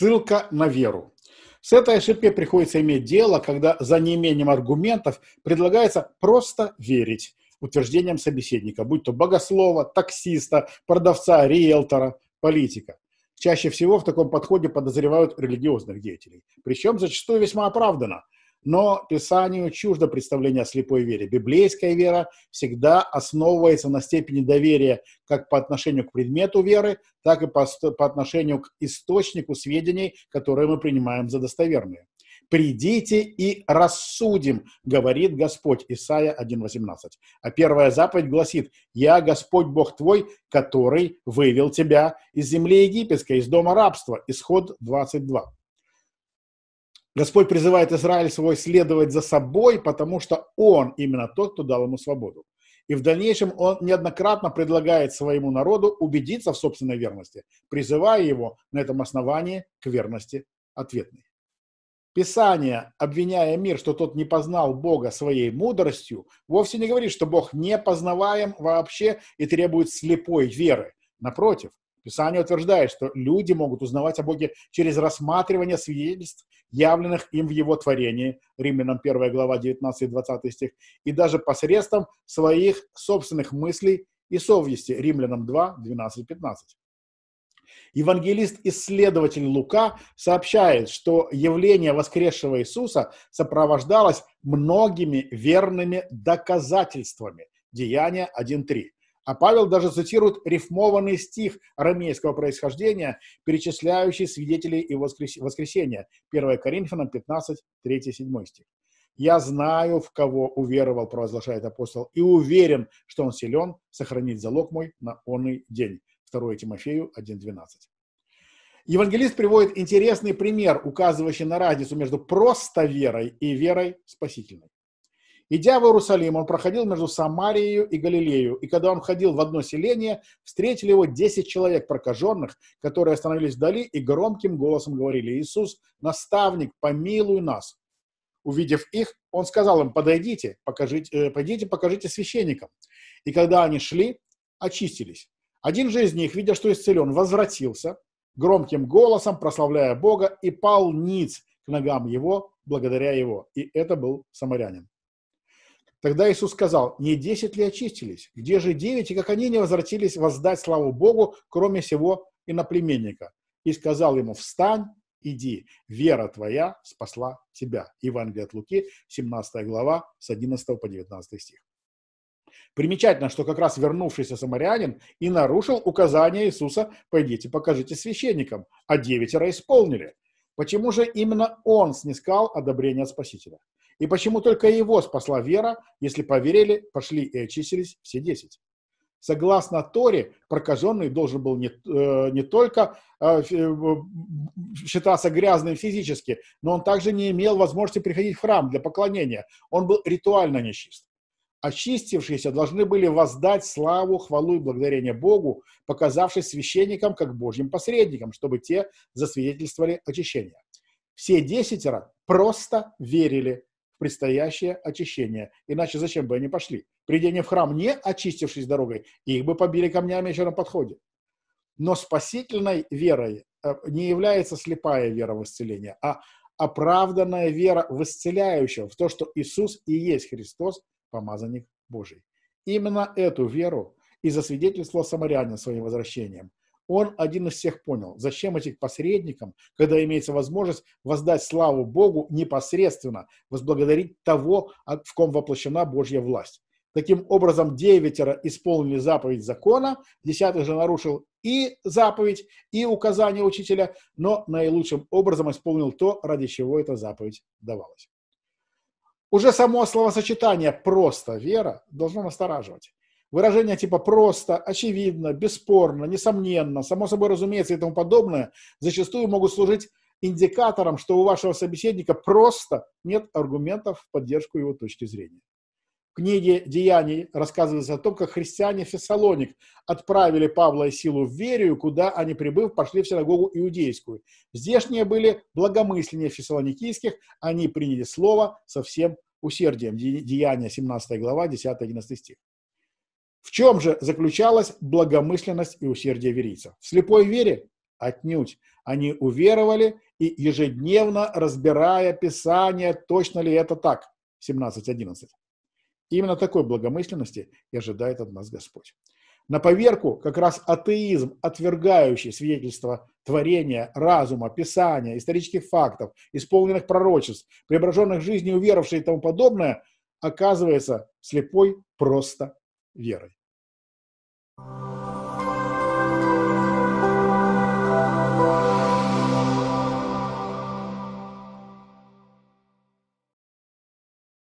Ссылка на веру. С этой ошибкой приходится иметь дело, когда за неимением аргументов предлагается просто верить утверждениям собеседника, будь то богослова, таксиста, продавца, риэлтора, политика. Чаще всего в таком подходе подозревают религиозных деятелей. Причем зачастую весьма оправданно – но Писанию чуждо представление о слепой вере. Библейская вера всегда основывается на степени доверия как по отношению к предмету веры, так и по, по отношению к источнику сведений, которые мы принимаем за достоверные. «Придите и рассудим», — говорит Господь, Исайя 1.18. А первая заповедь гласит, «Я Господь Бог твой, который вывел тебя из земли египетской, из дома рабства», исход 22. Господь призывает Израиль свой следовать за собой, потому что Он именно тот, кто дал ему свободу. И в дальнейшем он неоднократно предлагает своему народу убедиться в собственной верности, призывая его на этом основании к верности ответной. Писание, обвиняя мир, что тот не познал Бога своей мудростью, вовсе не говорит, что Бог непознаваем вообще и требует слепой веры. Напротив, Писание утверждает, что люди могут узнавать о Боге через рассматривание свидетельств, явленных им в Его творении, Римлянам 1 глава 19 и 20 стих, и даже посредством своих собственных мыслей и совести, Римлянам 2, 12 15. Евангелист-исследователь Лука сообщает, что явление воскресшего Иисуса сопровождалось многими верными доказательствами. Деяние 1.3. А Павел даже цитирует рифмованный стих арамейского происхождения, перечисляющий свидетелей и воскресения. 1 Коринфянам 15, 3, 7 стих. «Я знаю, в кого уверовал, провозглашает апостол, и уверен, что он силен сохранить залог мой на онный день». 2 Тимофею 1.12. Евангелист приводит интересный пример, указывающий на разницу между просто верой и верой спасительной. Идя в Иерусалим, он проходил между Самарией и Галилею, и когда он ходил в одно селение, встретили его десять человек прокаженных, которые остановились вдали и громким голосом говорили, «Иисус, наставник, помилуй нас!» Увидев их, он сказал им, «Подойдите, покажите, э, пойдите, покажите священникам». И когда они шли, очистились. Один же из них, видя, что исцелен, возвратился, громким голосом прославляя Бога, и пал ниц к ногам его, благодаря его. И это был самарянин. Тогда Иисус сказал, не десять ли очистились? Где же девять, и как они не возвратились воздать славу Богу, кроме всего иноплеменника? И сказал ему, встань, иди, вера твоя спасла тебя. Евангелие от Луки, 17 глава, с 11 по 19 стих. Примечательно, что как раз вернувшийся самарянин и нарушил указание Иисуса «Пойдите, покажите священникам», а девятеро исполнили. Почему же именно он снискал одобрение Спасителя? И почему только его спасла вера, если поверили, пошли и очистились все десять? Согласно Торе, прокаженный должен был не, э, не только э, э считаться грязным физически, но он также не имел возможности приходить в храм для поклонения. Он был ритуально нечист. Очистившиеся должны были воздать славу, хвалу и благодарение Богу, показавшись священникам как Божьим посредникам, чтобы те засвидетельствовали очищение. Все десятеро просто верили предстоящее очищение. Иначе зачем бы они пошли? Придение в храм, не очистившись дорогой, их бы побили камнями еще на подходе. Но спасительной верой э, не является слепая вера в исцеление, а оправданная вера в исцеляющего, в то, что Иисус и есть Христос, помазанник Божий. Именно эту веру и засвидетельствовал самарянин своим возвращением он один из всех понял, зачем этих посредникам, когда имеется возможность воздать славу Богу непосредственно, возблагодарить того, а, в ком воплощена Божья власть. Таким образом, девятеро исполнили заповедь закона, десятый же нарушил и заповедь, и указание учителя, но наилучшим образом исполнил то, ради чего эта заповедь давалась. Уже само словосочетание «просто вера» должно настораживать. Выражения типа «просто», «очевидно», «бесспорно», «несомненно», «само собой разумеется» и тому подобное зачастую могут служить индикатором, что у вашего собеседника просто нет аргументов в поддержку его точки зрения. В книге «Деяний» рассказывается о том, как христиане Фессалоник отправили Павла и Силу в Верию, куда они, прибыв, пошли в синагогу иудейскую. Здешние были благомысленнее фессалоникийских, они приняли слово со всем усердием. Деяния, 17 глава, 10-11 стих. В чем же заключалась благомысленность и усердие верийцев? В слепой вере? Отнюдь. Они уверовали и ежедневно разбирая Писание, точно ли это так. 17.11. Именно такой благомысленности и ожидает от нас Господь. На поверку как раз атеизм, отвергающий свидетельство творения, разума, писания, исторических фактов, исполненных пророчеств, преображенных жизнью уверовавших и тому подобное, оказывается слепой просто верой.